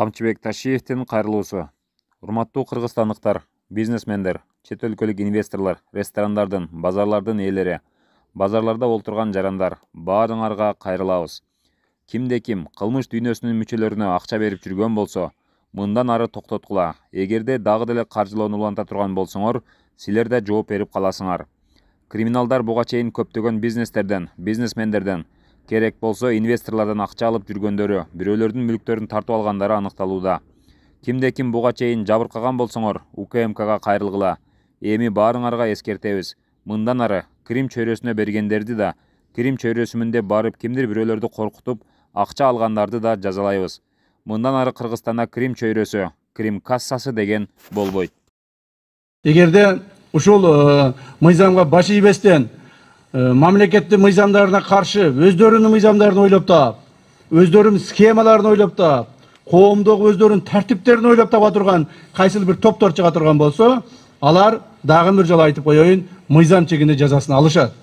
камчыбек Ташиевтен кайрылуусу урматтуу кыргызстандыктар бизнесмендер чет өлкөлүк инвесторлор ресторандардын базарлардын ээлери базарларда олтурган жарандар баарыңарга кайрылабыз кимде ким кылмыш дүйнөсүнүн мүчөлөрүнө акча берип жүргөн болсо мындан ары токтоткула эгерде дагы деле каржылоону уланта турган болсоңор силер да жооп берип каласыңар криминалдар буга чейин көптөгөн бизнестерден бизнесмендерден керек болсо инвесторлардан акча алып жүргөндөрү бирөөлөрдүн мүлктөрүн тартып алгандары аныкталууда кимде ким буга чейин жабыркаган болсоңор укмкга кайрылгыла эми баарыңарга эскертебиз мындан ары крим чөйрөсүнө бергендерді да крим чөйрөсүмүндө барып кимдир бирөөлөрдү коркутуп акча алғандарды да жазалайбыз мындан ары кыргызстанда крим чөйрөсү крим кассасы деген болбойт эгерде ушул э, мыйзамга баш ийбестен Мамлекетті мыйзамдарына қаршы өздерінің мыйзамдарын ойлап тап өздерінің схемаларын ойлап тап қоғамдық өздерінің тәртіптерін ойлап таба тұрған қайсыл бір топтар шыға тұрған болса алар дағы бір жолы айтып қояйын мыйзам чегінде жазасын алышады